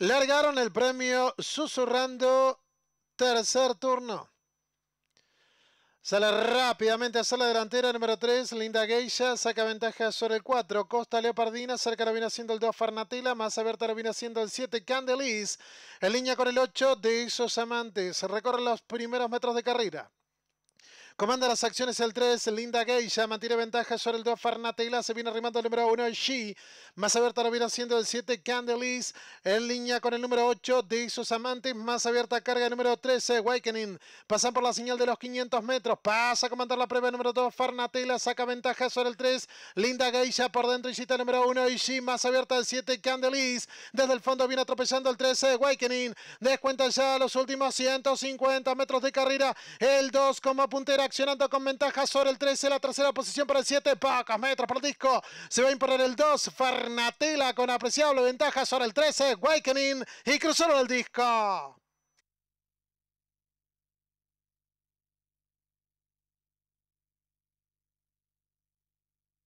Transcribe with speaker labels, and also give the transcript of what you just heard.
Speaker 1: Largaron el premio susurrando tercer turno. Sale rápidamente a la delantera, número 3, Linda Geisha, saca ventaja sobre el 4, Costa Leopardina, cerca lo viene haciendo el 2, Farnatela, más abierta lo viene haciendo el 7, Candeliz, en línea con el 8 de esos amantes, recorre los primeros metros de carrera. Comanda las acciones el 3, Linda Geisha mantiene ventaja sobre el 2, farnatela se viene arrimando el número 1, She, más abierta lo viene haciendo el 7, Candelis, en línea con el número 8, de sus amantes, más abierta carga el número 13, wakening pasan por la señal de los 500 metros, pasa a comandar la prueba el número 2, farnatela saca ventaja sobre el 3, Linda Geisha por dentro, y el número 1, y She, más abierta el 7, Candelis, desde el fondo viene atropellando el 13, Awakening, descuenta ya los últimos 150 metros de carrera, el 2 como puntera, accionando con ventaja sobre el 13, la tercera posición para el 7, pocos metros el disco, se va a imponer el 2, Farnatela con apreciable ventaja sobre el 13, Wakening y cruzaron el disco.